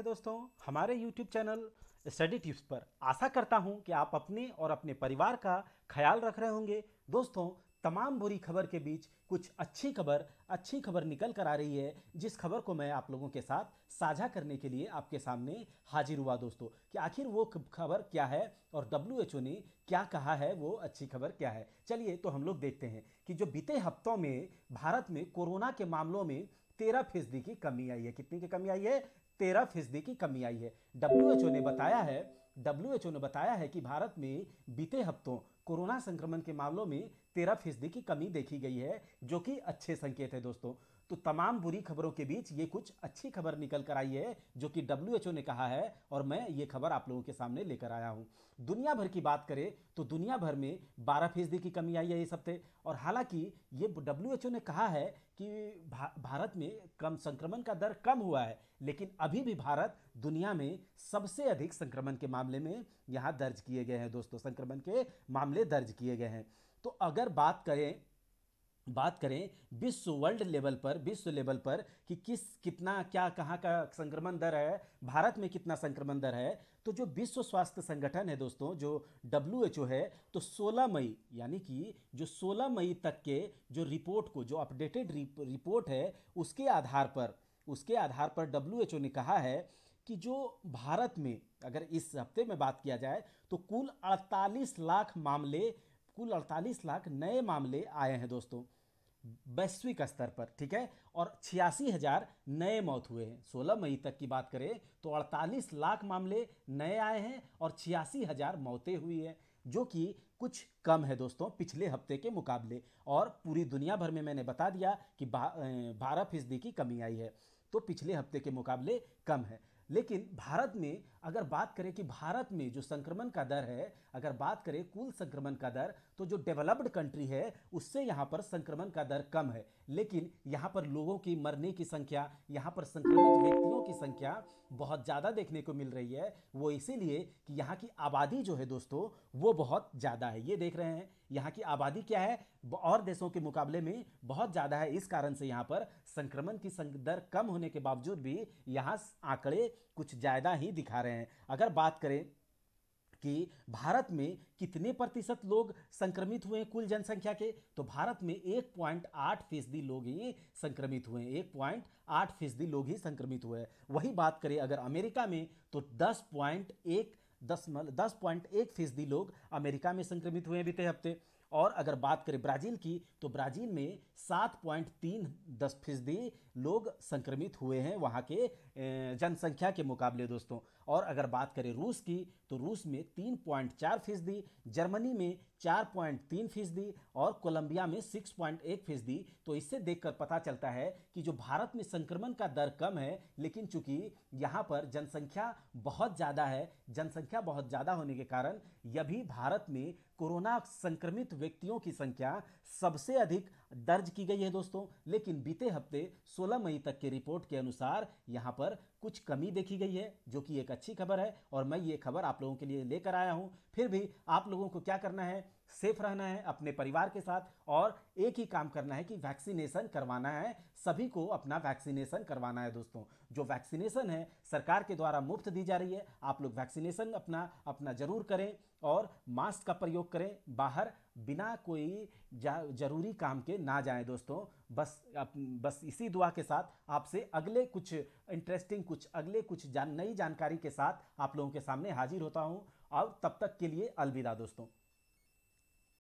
है दोस्तों हमारे YouTube चैनल स्टडी टिप्स पर आशा करता हूं कि आप अपने और अपने परिवार का ख्याल रख रहे होंगे दोस्तों तमाम बुरी खबर के बीच कुछ अच्छी खबर अच्छी खबर निकल कर आ रही है जिस खबर को मैं आप लोगों के साथ साझा करने के लिए आपके सामने हाजिर हुआ दोस्तों कि आखिर वो खबर क्या है और डब्ल्यू ने क्या कहा है वो अच्छी खबर क्या है चलिए तो हम लोग देखते हैं कि जो बीते हफ्तों में भारत में कोरोना के मामलों में तेरह फीसदी की कमी आई है कितनी की कमी आई है तेरह फीसदी की कमी आई है डब्ल्यू ने बताया है डब्ल्यू ने बताया है कि भारत में बीते हफ्तों कोरोना संक्रमण के मामलों में तेरह फीसदी की कमी देखी गई है जो कि अच्छे संकेत है दोस्तों तो तमाम बुरी खबरों के बीच ये कुछ अच्छी खबर निकल कर आई है जो कि डब्ल्यू ने कहा है और मैं ये खबर आप लोगों के सामने लेकर आया हूँ दुनिया भर की बात करें तो दुनिया भर में बारह फीसदी की कमी आई है इस हफ्ते और हालांकि ये डब्ल्यू ने कहा है कि भा, भारत में कम संक्रमण का दर कम हुआ है लेकिन अभी भी भारत दुनिया में सबसे अधिक संक्रमण के मामले में यहाँ दर्ज किए गए हैं दोस्तों संक्रमण के मामले दर्ज किए गए हैं तो अगर बात करें बात करें विश्व वर्ल्ड लेवल पर विश्व लेवल पर कि किस कितना क्या कहाँ का संक्रमण दर है भारत में कितना संक्रमण दर है तो जो विश्व स्वास्थ्य संगठन है दोस्तों जो डब्ल्यू एच ओ है तो 16 मई यानी कि जो 16 मई तक के जो रिपोर्ट को जो अपडेटेड रिपोर्ट है उसके आधार पर उसके आधार पर डब्ल्यू एच ओ ने कहा है कि जो भारत में अगर इस हफ्ते में बात किया जाए तो कुल अड़तालीस लाख मामले कुल 48 लाख नए मामले आए हैं दोस्तों वैश्विक स्तर पर ठीक है और छियासी हज़ार नए मौत हुए हैं 16 मई तक की बात करें तो 48 लाख मामले नए आए हैं और छियासी हज़ार मौतें हुई हैं जो कि कुछ कम है दोस्तों पिछले हफ्ते के मुकाबले और पूरी दुनिया भर में मैंने बता दिया कि बारह फीसदी की कमी आई है तो पिछले हफ्ते के मुकाबले कम है लेकिन भारत में अगर बात करें कि भारत में जो संक्रमण का दर है अगर बात करें कुल संक्रमण का दर तो जो डेवलप्ड कंट्री है उससे यहाँ पर संक्रमण का दर कम है लेकिन यहाँ पर लोगों की मरने की संख्या यहाँ पर संक्रमित व्यक्तियों की संख्या बहुत ज़्यादा देखने को मिल रही है वो इसीलिए कि यहाँ की आबादी जो है दोस्तों वो बहुत ज़्यादा है ये देख रहे हैं यहाँ की आबादी क्या है और देशों के मुकाबले में बहुत ज़्यादा है इस कारण से यहाँ पर संक्रमण की दर कम होने के बावजूद भी यहाँ आंकड़े कुछ ज़्यादा ही दिखा रहे हैं अगर बात करें कि भारत में कितने प्रतिशत लोग संक्रमित हुए हैं कुल जनसंख्या के तो भारत में एक पॉइंट आठ फीसदी लोग ही संक्रमित हुए हैं एक पॉइंट आठ फीसदी लोग ही संक्रमित हुए हैं वही बात करें अगर अमेरिका में तो दस पॉइंट एक दस दस पॉइंट एक फीसदी लोग अमेरिका में संक्रमित हुए हैं बीते हफ्ते और अगर बात करें ब्राज़ील की तो ब्राज़ील में सात पॉइंट तीन दस फीसदी लोग संक्रमित हुए हैं वहाँ के जनसंख्या के मुकाबले दोस्तों और अगर बात करें रूस की तो रूस में तीन पॉइंट चार फीसदी जर्मनी में चार पॉइंट तीन फीसदी और कोलंबिया में सिक्स पॉइंट एक फीसदी तो इससे देखकर पता चलता है कि जो भारत में संक्रमण का दर कम है लेकिन चूंकि यहाँ पर जनसंख्या बहुत ज़्यादा है जनसंख्या बहुत ज़्यादा होने के कारण यह भी भारत में कोरोना संक्रमित व्यक्तियों की संख्या सबसे अधिक दर्ज की गई है दोस्तों लेकिन बीते हफ्ते 16 मई तक के रिपोर्ट के अनुसार यहां पर कुछ कमी देखी गई है जो कि एक अच्छी खबर है और मैं ये खबर आप लोगों के लिए लेकर आया हूं फिर भी आप लोगों को क्या करना है सेफ रहना है अपने परिवार के साथ और एक ही काम करना है कि वैक्सीनेशन करवाना है सभी को अपना वैक्सीनेशन करवाना है दोस्तों जो वैक्सीनेशन है सरकार के द्वारा मुफ्त दी जा रही है आप लोग वैक्सीनेशन अपना अपना जरूर करें और मास्क का प्रयोग करें बाहर बिना कोई जरूरी काम के ना जाएं दोस्तों बस अप, बस इसी दुआ के साथ आपसे अगले कुछ इंटरेस्टिंग कुछ अगले कुछ जान नई जानकारी के साथ आप लोगों के सामने हाजिर होता हूं और तब तक के लिए अलविदा दोस्तों